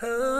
Oh.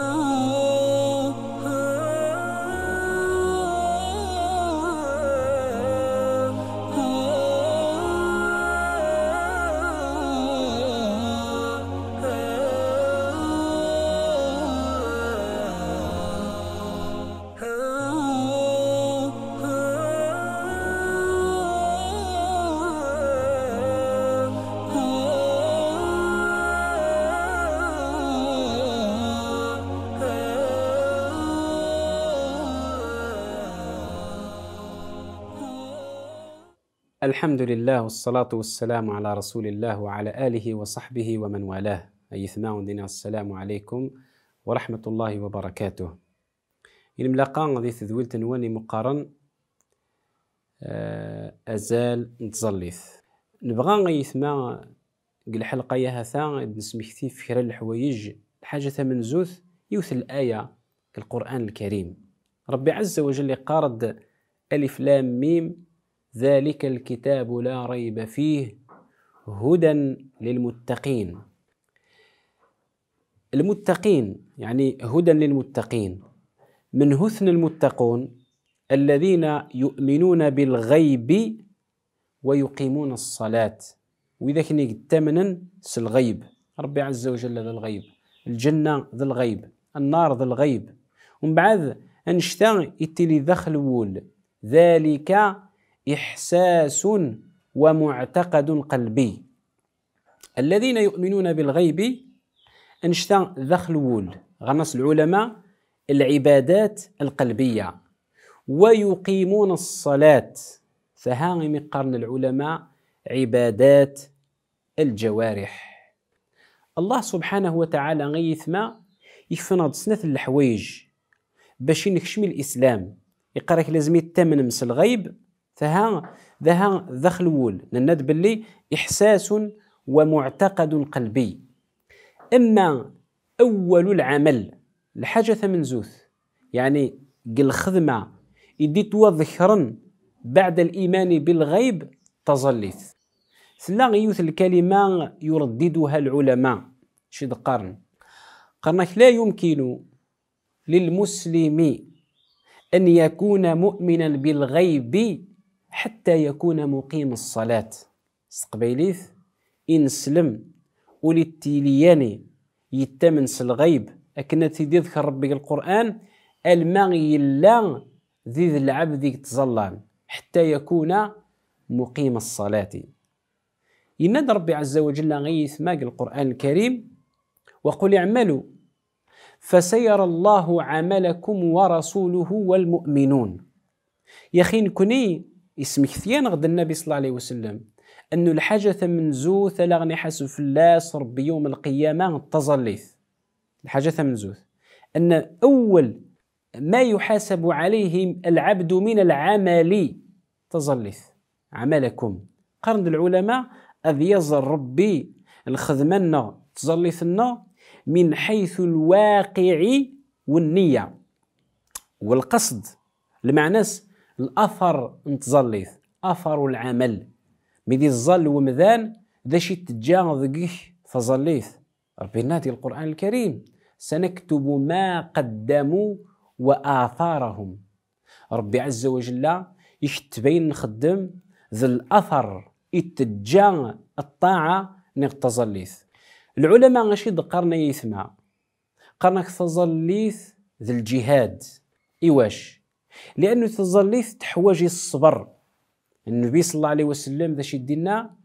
الحمد لله والصلاة والسلام على رسول الله وعلى آله وصحبه ومن والاه أيثما ثماون السلام عليكم ورحمة الله وبركاته الملاقان غادي تذويل تنواني مقارن آه، أزال نتزليث نبغى غيثما الحلقة يا هثا في فكرة الحوايج من زوث يوث الآية كالقرآن الكريم ربي عز وجل قارد ألف لام ميم ذلك الكتاب لا ريب فيه هدى للمتقين المتقين يعني هدى للمتقين من هثن المتقون الذين يؤمنون بالغيب ويقيمون الصلاة وإذا كان يتمنن الغيب ربي عز وجل ذا الغيب الجنة ذا الغيب النار ذا الغيب ومن بعد أنشتا يتلي ذخل وول ذلك إحساس ومعتقد قلبي الذين يؤمنون بالغيب انشتا ذخلول غنص العلماء العبادات القلبية ويقيمون الصلاة فهاغم قرن العلماء عبادات الجوارح الله سبحانه وتعالى غيث ما يفنض سنة الحوايج باش ينكشم الإسلام يقرأك لازم يتمنمس الغيب فها ذا ذخل وول نند باللي إحساس ومعتقد قلبي أما أول العمل الحاجة زوث يعني قل خدمة يدي ذكرا بعد الإيمان بالغيب تظليث ثلا غيوث الكلمة يرددها العلماء شد قرن قرنك لا يمكن للمسلم أن يكون مؤمنا بالغيب حتى يكون مقيم الصلاة استقبيليث إن سلم ولتيلياني يتمنس الغيب أكن تذكر ربي القرآن المغي لا ذي العبد تظلان حتى يكون مقيم الصلاة يناد ربي عز وجل غيث ماق القرآن الكريم وقل اعملوا فسيرى الله عملكم ورسوله والمؤمنون يخين كني يسمكثيان غد النبي صلى الله عليه وسلم أن الحاجة من زوث لغني في اللاس ربي يوم القيامة التظليث الحاجة من زوث أن أول ما يحاسب عليه العبد من العمل تظليث عملكم قرن العلماء أذيز ربي الخدمنا تظليثنا من حيث الواقع والنية والقصد المعنى الاثر نتظليث اثر العمل ميدي الظل ومذان شي تجا ذقيه فظليث ربي نادي القران الكريم سنكتب ما قدموا واثارهم ربي عز وجل يشتبين نخدم ذا الاثر اتجا الطاعه نغتظليث العلماء غاشي ذكرنا يثما قرنك تظليث ذا الجهاد إيواش لانه تظلي تحوجي الصبر النبي صلى الله عليه وسلم باش يدينا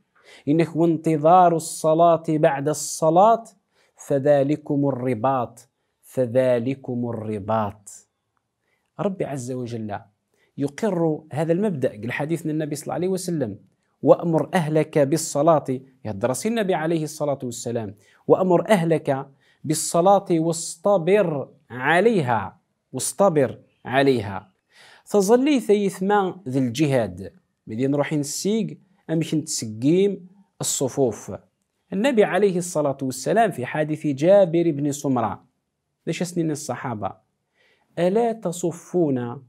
انك وانتظار الصلاه بعد الصلاه فذلكم الرباط فذلكم الرباط ربي عز وجل يقر هذا المبدا الحديث النبي صلى الله عليه وسلم وامر اهلك بالصلاه يدرس النبي عليه الصلاه والسلام وامر اهلك بالصلاه واصطبر عليها واصطبر عليها تظلي ثيثما ذي الجهاد مدين نروح نسيق أمش نتسقيم الصفوف النبي عليه الصلاة والسلام في حادث جابر بن سمرة ليش سنين الصحابة ألا تصفون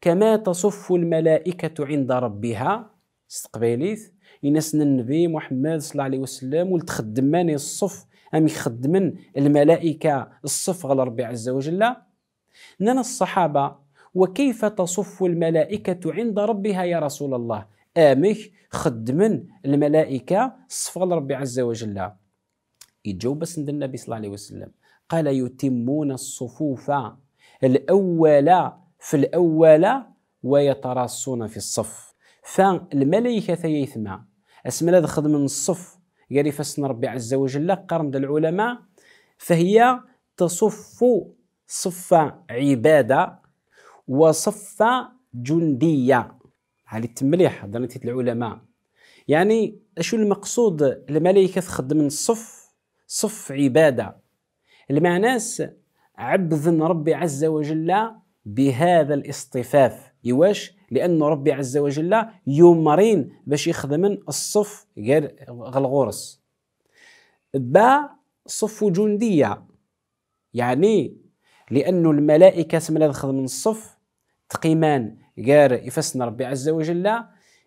كما تصف الملائكة عند ربها استقباليث ينسن النبي محمد صلى الله عليه وسلم ولتخدمان الصف أم يخدمن الملائكة الصف على ربي عز وجل لنا الصحابة وكيف تصف الملائكة عند ربها يا رسول الله آمه خدمن الملائكة صفة لربي عز وجل يتجاوب سند النبي صلى الله عليه وسلم قال يتمون الصفوف الأول في الأول ويتراصون في الصف فالملائكة ثيثما اسم لا خدم من الصف قال فسن ربي عز وجل قرن العلماء فهي تصف صف عبادة وصفة جندية عليت مليح هضرتي العلماء يعني اشو المقصود الملائكة تخدم من الصف صف عبادة المعناس عبد ربي عز وجل بهذا الاصطفاف يواش لأن ربي عز وجل يمرين باش يخدم الصف غير الغرس با صف جندية يعني لأن الملائكة تملا تخدم الصف تقيمان غير يفسن ربي عز وجل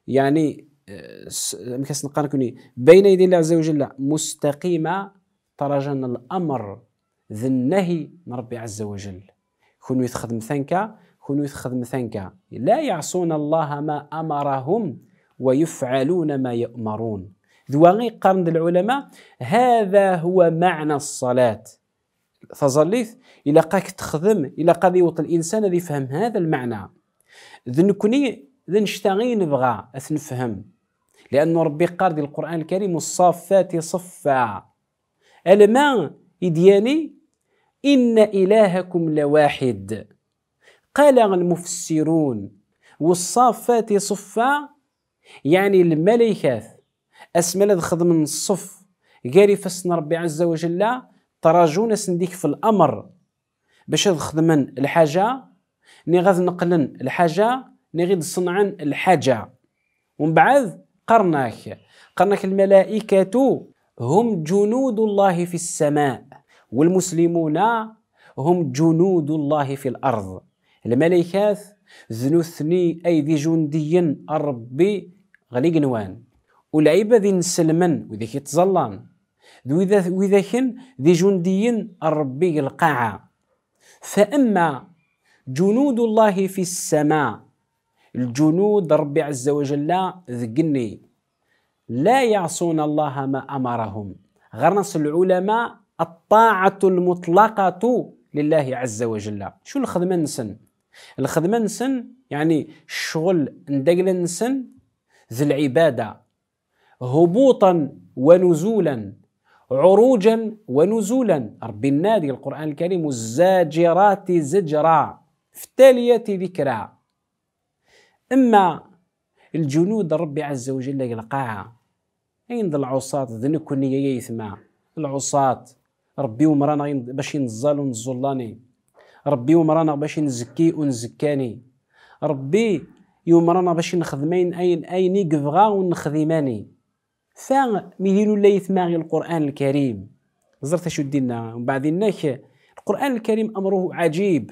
يعني آه، مكسن قانكوني بين يدي الله عز وجل مستقيمة ترجن الأمر ذي النهي من ربي عز وجل كونو يتخدم ثانكا كونو يتخدم ثانكا لا يعصون الله ما أمرهم ويفعلون ما يؤمرون ذو قرن العلماء هذا هو معنى الصلاة فظليث الى قاك تخدم الى قاضي يوط الإنسان هذا يفهم هذا المعنى ذنكني ذنشتغي ذن شتاغي نبغى أثنفهم لأن ربي قال دي القرآن الكريم الصافات صفا الماء إدياني إن إلهكم لواحد قال المفسرون والصافات صفا يعني الملائكه أسمال خدم الصف قاري فسن ربي عز وجل تراجون سنديك في الامر باش نخدمن الحاجه ني غاد نقلن الحاجه ني غيد صنعن الحاجه ومن بعد قرناك قرناك الملائكه هم جنود الله في السماء والمسلمون هم جنود الله في الارض الملائكات ذنوثني ايدي جنديا ربي غلي قنوان والعباد نسلمن وذيك يتزلان ويذاكن ذي جنديين ربي القاعة فأما جنود الله في السماء الجنود ربي عز وجل ذقني لا يعصون الله ما أمرهم غرنص العلماء الطاعة المطلقة لله عز وجل شو الخدمة نسن الخدمة نسن يعني الشغل ندقل نسن ذي العبادة هبوطا ونزولا عروجا ونزولا ربي النادي القرآن الكريم والزاجرات زجرا في التالية ذكرى أما الجنود ربي عز وجل يلقاها أين العصاة ذنكني كنية يثما العصاة ربي ومرانا باش ينزل ونزلاني ربي ومرانا باش نزكي ونزكاني ربي رانا باش نخدمين اين اين يقفغا ونخدماني فا ميدينو لا يثماغي القرآن الكريم زرت شو دينا من بعد إنك القرآن الكريم أمره عجيب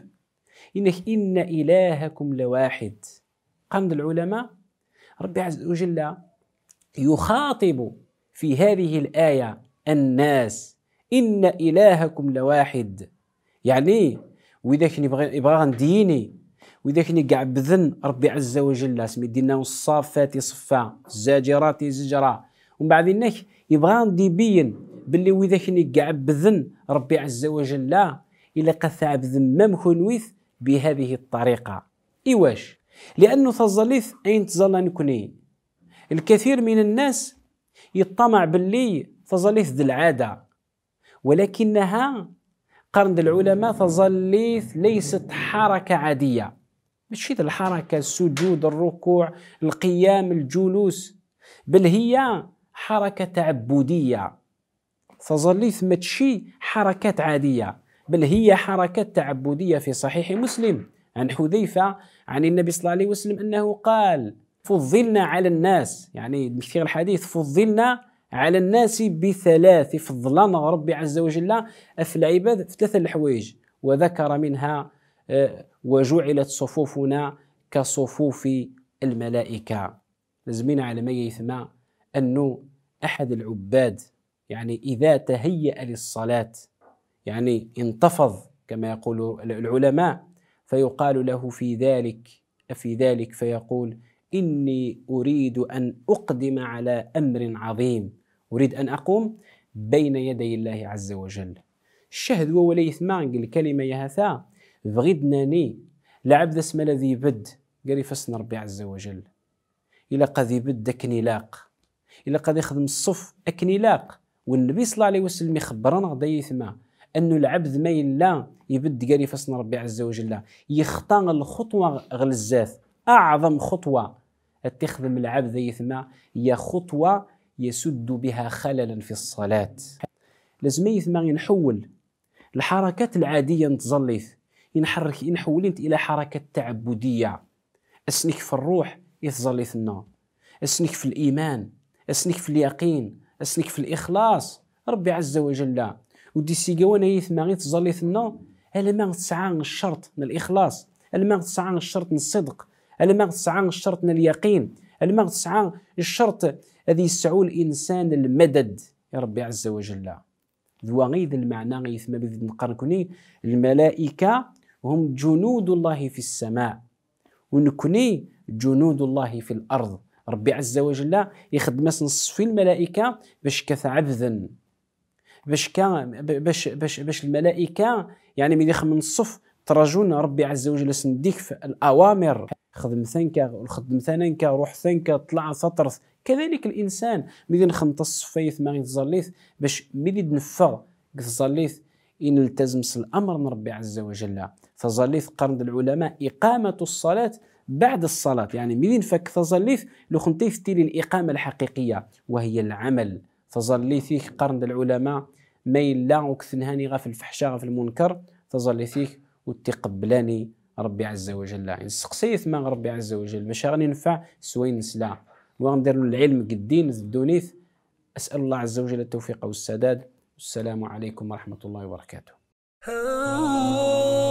إنك إن إلهكم لواحد قام العلماء ربي عز وجل يخاطب في هذه الآية الناس إن إلهكم لواحد يعني وإذا كنت يبغى يبغى ديني وإذا كني كاع بذن ربي عز وجل سمي دينا الصافات صفا الزاجرات زجره ومن بعد انك يبغى يبين باللي كني كاع بذن ربي عز وجل لا الا قد تعبد مام كنويث بهذه الطريقه ايواش لانه تظليث اين تظل نكوني إيه؟ الكثير من الناس يطمع باللي تظليث ذي العاده ولكنها قرن العلماء تظليث ليست حركه عاديه ماشي الحركه السجود الركوع القيام الجلوس بل هي حركة تعبدية فظليث ماشي حركات عادية بل هي حركات تعبدية في صحيح مسلم عن حذيفة عن النبي صلى الله عليه وسلم أنه قال فضلنا على الناس يعني في الحديث فضلنا على الناس بثلاث فضلنا ربي عز وجل في العباد في ثلاث الحوايج وذكر منها آه، وجعلت صفوفنا كصفوف الملائكة لازمين على ما يثمى أنه احد العباد يعني اذا تهيأ للصلاه يعني انتفض كما يقول العلماء فيقال له في ذلك في ذلك فيقول اني اريد ان اقدم على امر عظيم اريد ان اقوم بين يدي الله عز وجل الشهد وليث مانغ الكلمه يهثا فغدناني لعبد اسم الذي بد قال فسن ربي عز وجل إلا قذي بد دكني لاق الا قد يخدم الصف اكن يلاق والنبي صلى الله عليه وسلم يخبرنا غدي ثما انه العبد ما يلا يبد قال فصن ربي عز وجل يختار الخطوه غلزاث اعظم خطوه تخدم العبد يثما هي خطوه يسد بها خللا في الصلاه لازم يثما ينحول الحركات العاديه نتظليث ينحرك ينحول الى حركه تعبديه اسنك في الروح يتظليث النار اسنك في الايمان اسنك في اليقين اسنك في الإخلاص ربي عز وجل ودي السيقوان هي ما غير تظلي ثنا الا ما تسعى الشرط من الإخلاص الا ما تسعى الشرط من الصدق الا ما تسعى الشرط من اليقين الا ما تسعى الشرط الذي يسعو الإنسان المدد يا ربي عز وجل ذو غيد المعنى غيث ما بذ نقركني الملائكة هم جنود الله في السماء ونكني جنود الله في الأرض ربي عز وجل يخدمس نصفي الملائكه باش عبدا باش كا باش باش باش الملائكه يعني ملي يخدم الصف ترجون ربي عز وجل سنديك في الاوامر خدم ثانكا خدم ثانكا روح ثانكا طلع سطر كذلك الانسان ملي نخمط الصفيث ما غيتزليث باش ملي تنفغ كتزليث ان التزمس الامر من ربي عز وجل فظليث قرن العلماء اقامه الصلاه بعد الصلاة يعني منين فك تظليث لو خنتي تيلي الإقامة الحقيقية وهي العمل تظليثي قرن العلماء ما يلا وكثنهاني غا في الفحشة غا في المنكر تظليثي وتقبلاني ربي عز وجل يعني سقسيث ما ربي عز وجل مش غادي ننفع سوين نسلا وغندير العلم قدين الدونيث أسأل الله عز وجل التوفيق والسداد والسلام عليكم ورحمة الله وبركاته